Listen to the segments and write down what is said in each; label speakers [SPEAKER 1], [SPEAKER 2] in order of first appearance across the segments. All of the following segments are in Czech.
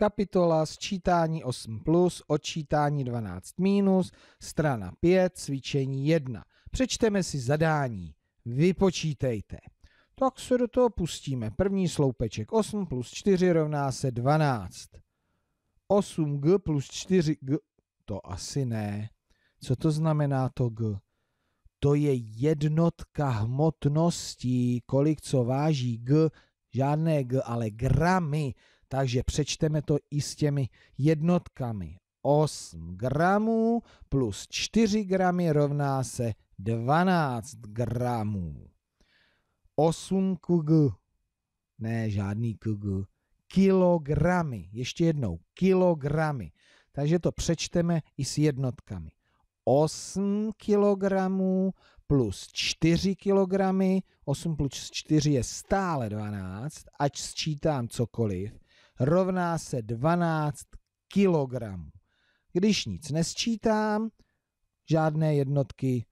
[SPEAKER 1] Kapitola sčítání 8 plus, odčítání 12 minus, strana 5, cvičení 1. Přečteme si zadání. Vypočítejte. Tak se do toho pustíme. První sloupeček 8 plus 4 rovná se 12. 8g plus 4g, to asi ne. Co to znamená to g? To je jednotka hmotnosti, kolik co váží g, žádné g, ale gramy takže přečteme to i s těmi jednotkami. 8 gramů plus 4 gramy rovná se 12 gramů. 8 kg, ne žádný kg, kilogramy, ještě jednou, kilogramy. Takže to přečteme i s jednotkami. 8 kilogramů plus 4 kilogramy, 8 plus 4 je stále 12, ať sčítám cokoliv, rovná se 12 kilogramů. Když nic nesčítám, žádné jednotky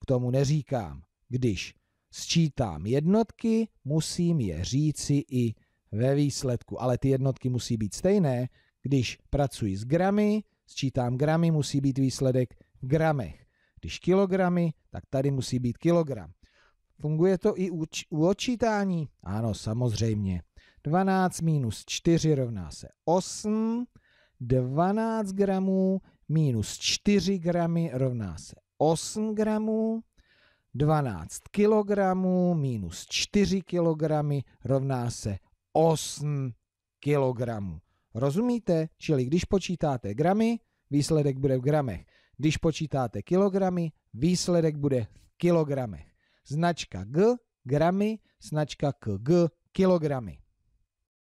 [SPEAKER 1] k tomu neříkám. Když sčítám jednotky, musím je říci i ve výsledku, ale ty jednotky musí být stejné. Když pracuji s gramy, sčítám gramy, musí být výsledek v gramech. Když kilogramy, tak tady musí být kilogram. Funguje to i u, očítání? Ano, samozřejmě. 12 minus 4 rovná se 8. 12 gramů minus 4 gramy rovná se 8 gramů. 12 kilogramů minus 4 kilogramy rovná se 8 kilogramů. Rozumíte? Čili když počítáte gramy, výsledek bude v gramech. Když počítáte kilogramy, výsledek bude v kilogramech. Značka G, gramy, značka kg kilogramy.